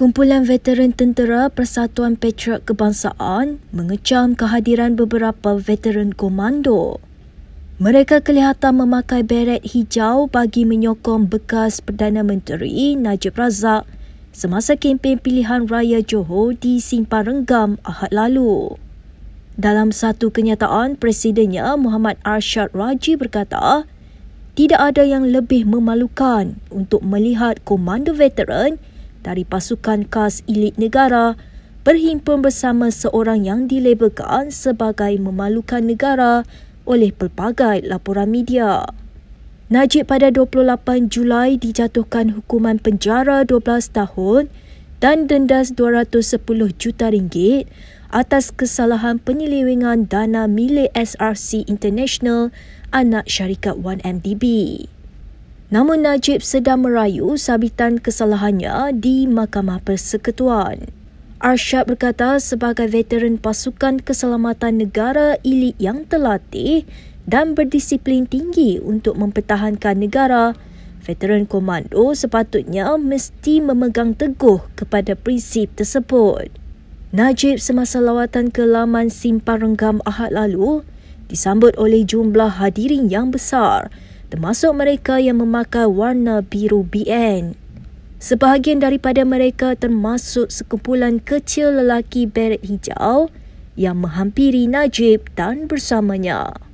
Kumpulan Veteran Tentera Persatuan Patriot Kebangsaan mengecam kehadiran beberapa veteran komando. Mereka kelihatan memakai beret hijau bagi menyokong bekas Perdana Menteri Najib Razak semasa kempen pilihan raya Johor di Simpan Renggam Ahad lalu. Dalam satu kenyataan, Presidennya Muhammad Arshad Raji berkata, tidak ada yang lebih memalukan untuk melihat komando veteran dari pasukan khas elit negara berhimpun bersama seorang yang dilabelkan sebagai memalukan negara oleh pelbagai laporan media. Najib pada 28 Julai dijatuhkan hukuman penjara 12 tahun dan denda 210 juta ringgit atas kesalahan penyelewengan dana milik SRC International anak syarikat 1MDB. Namun Najib sedang merayu sabitan kesalahannya di Mahkamah Persekutuan. Arsyad berkata sebagai veteran pasukan keselamatan negara elit yang terlatih dan berdisiplin tinggi untuk mempertahankan negara, veteran komando sepatutnya mesti memegang teguh kepada prinsip tersebut. Najib semasa lawatan ke laman simpan renggam Ahad lalu disambut oleh jumlah hadirin yang besar termasuk mereka yang memakai warna biru BN. Sebahagian daripada mereka termasuk sekumpulan kecil lelaki beret hijau yang menghampiri Najib dan bersamanya.